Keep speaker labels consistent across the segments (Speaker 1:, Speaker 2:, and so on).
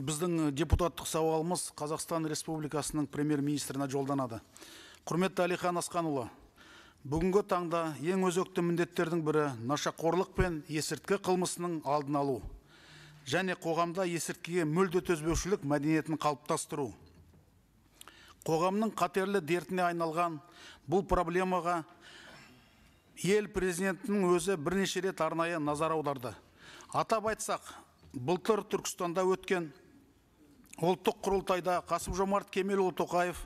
Speaker 1: біздің э, депутаттық сауалымыз қазақстан республикасының премьер министріне жолданады құрметті әлихан асханұлы бүгінгі таңда ең өзекті міндеттердің бірі нашақорлық пен есірткі қылмысының алдын алу және қоғамда есірткіге мүлде төзбеушілік мәдениетін қалыптастыру қоғамның қатерлі дертіне айналған бұл проблемаға ел президентінің өзі бірнеше рет арнайы назар аударды атап айтсақ былтыр түркістанда өткен ұлттық құрылтайда қасым жомарт кемелұлы тоқаев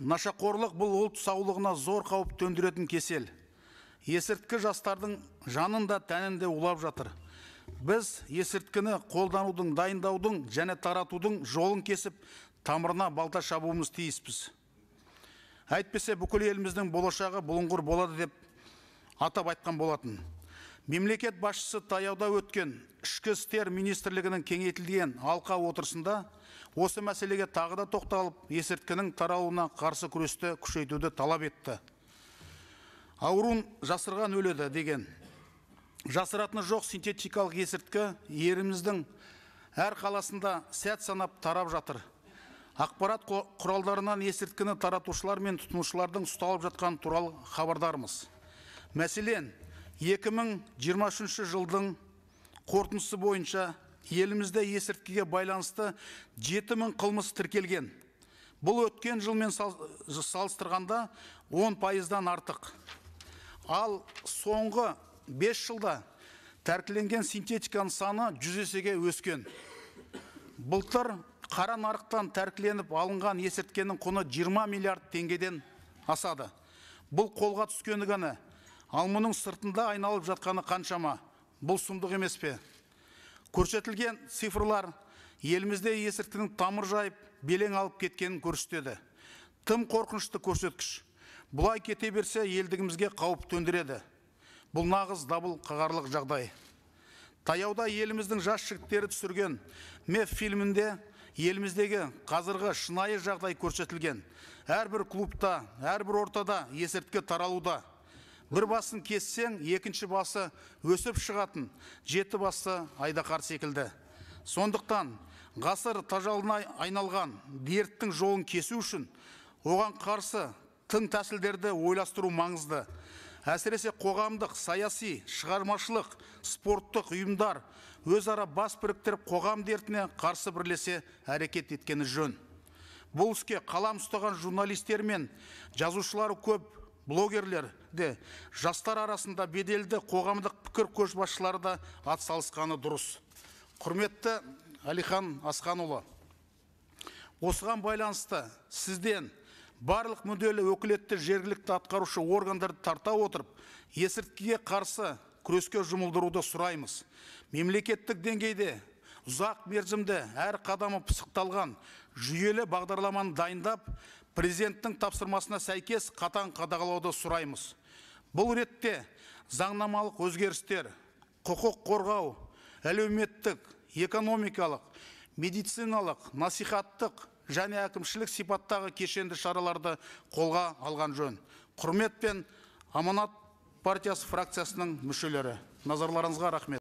Speaker 1: нашақорлық бұл ұлт саулығына зор қауіп төндіретін кесел есірткі жастардың жанын да тәнін де улап жатыр біз есірткіні қолданудың дайындаудың және таратудың жолын кесіп тамырына балта шабуымыз тиіспіз әйтпесе бүкіл еліміздің болашағы бұлыңғыр болады деп атап айтқан болатын мемлекет басшысы таяуда өткен ішкі істер министрлігінің кеңейтілген алқа отырысында осы мәселеге тағы да тоқталып есірткінің таралуына қарсы күресті күшейтуді талап етті ауруын жасырған өледі деген жасыратыны жоқ синтетикалық есірткі еліміздің әр қаласында сәт санап тарап жатыр ақпарат құралдарынан есірткіні таратушылар мен тұтынушылардың ұсталып жатқан туралы хабардармыз мәселен екі жылдың қорытындысы бойынша елімізде есірткіге байланысты жеті мың қылмыс тіркелген бұл өткен жылмен салыстырғанда он пайыздан артық ал соңғы 5 жылда тәркіленген синтетиканың саны жүз есеге өскен былтыр қара нарықтан тәркіленіп алынған есірткенің құны 20 миллиард теңгеден асады бұл қолға түскені ғана ал мұның сыртында айналып жатқаны қаншама бұл сұмдық емес пе көрсетілген цифрлар елімізде есірткінің тамыр жайып белең алып кеткенін көрсетеді тым қорқынышты көрсеткіш бұлай кете берсе елдігімізге қауіп төндіреді бұл нағыз дабыл қағарлық жағдай таяуда еліміздің жас жігіттері түсірген меф фильмінде еліміздегі қазіргі шынайы жағдай көрсетілген әрбір клубта әрбір ортада есірткі таралуда бір басын кессең екінші басы өсіп шығатын жеті басты айдақар секілді сондықтан ғасыр тажалына айналған дерттің жолын кесу үшін оған қарсы тың тәсілдерді ойластыру маңызды әсіресе қоғамдық саяси шығармашылық спорттық ұйымдар өзара бас біріктіріп қоғам дертіне қарсы бірлесе әрекет еткені жөн бұл іске қалам ұстаған журналистер мен жазушылар көп блогерлер де жастар арасында беделді қоғамдық пікір көшбасшылары да атсалысқаны дұрыс құрметті әлихан асханұлы осыған байланысты сізден барлық мүдделі өкілетті жергілікті атқарушы органдарды тарта отырып есірткіге қарсы күреске жұмылдыруды сұраймыз мемлекеттік деңгейде ұзақ мерзімді әр қадамы пысықталған жүйелі бағдарламаны дайындап президенттің тапсырмасына сәйкес қатаң қадағалауды сұраймыз бұл ретте заңнамалық өзгерістер құқық қорғау әлеуметтік экономикалық медициналық насихаттық және әкімшілік сипаттағы кешенді шараларды қолға алған жөн құрметпен аманат партиясы фракциясының мүшелері назарларыңызға рахмет